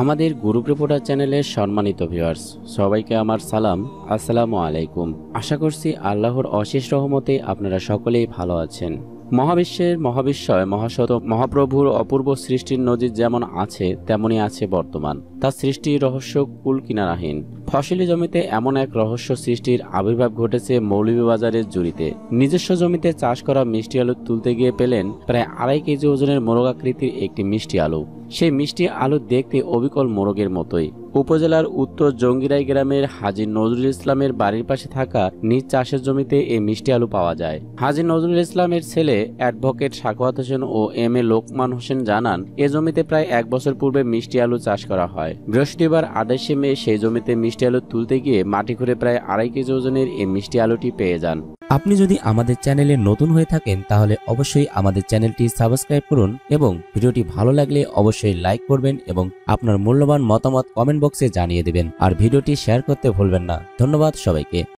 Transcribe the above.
আমাদের গুরু রিপোর্টার চ্যানেলের সম্মানিত ভিউয়ার্স সবাইকে আমার সালাম আসসালামু আলাইকুম আশা করছি আল্লাহর অশেষ রহমতে আপনারা সকলেই ভালো আছেন মহাবিশ্বের মহাবিশ্বয় মহাশত মহাপ্রভুর অপূর্ব সৃষ্টির নজির যেমন আছে তেমনই আছে বর্তমান তার সৃষ্টির রহস্য কুল কিনারাহীন ফসলি জমিতে এমন এক রহস্য সৃষ্টির আবির্ভাব ঘটেছে মৌলভীবাজারের জুড়িতে নিজস্ব জমিতে চাষ করা মিষ্টি আলু তুলতে গিয়ে পেলেন প্রায় আড়াই কেজি ওজনের মোরগাকৃতির একটি মিষ্টি আলু সেই মিষ্টি আলু দেখতে অবিকল মোরগের মতোই উপজেলার উত্তর জঙ্গিরাই গ্রামের হাজির নজরুল ইসলামের বাড়ির পাশে থাকা নিজ চাষের জমিতে এই মিষ্টি আলু পাওয়া যায় হাজির নজরুল ইসলামের ছেলে অ্যাডভোকেট সাকোয়াত হোসেন ও এম এ লোকমান হোসেন জানান এ জমিতে প্রায় এক বছর পূর্বে মিষ্টি আলু চাষ করা হয় বৃহস্পতিবার আদেশে মে সেই জমিতে মিষ্টি মিষ্টি আলু তুলতে গিয়ে মাটি খুঁড়ে প্রায় আড়াই কেজি ওজনের এই মিষ্টি আলুটি পেয়ে যান আপনি যদি আমাদের চ্যানেলে নতুন হয়ে থাকেন তাহলে অবশ্যই আমাদের চ্যানেলটি সাবস্ক্রাইব করুন এবং ভিডিওটি ভালো লাগলে অবশ্যই লাইক করবেন এবং আপনার মূল্যবান মতামত কমেন্ট বক্সে জানিয়ে দেবেন আর ভিডিওটি শেয়ার করতে ভুলবেন না ধন্যবাদ সবাইকে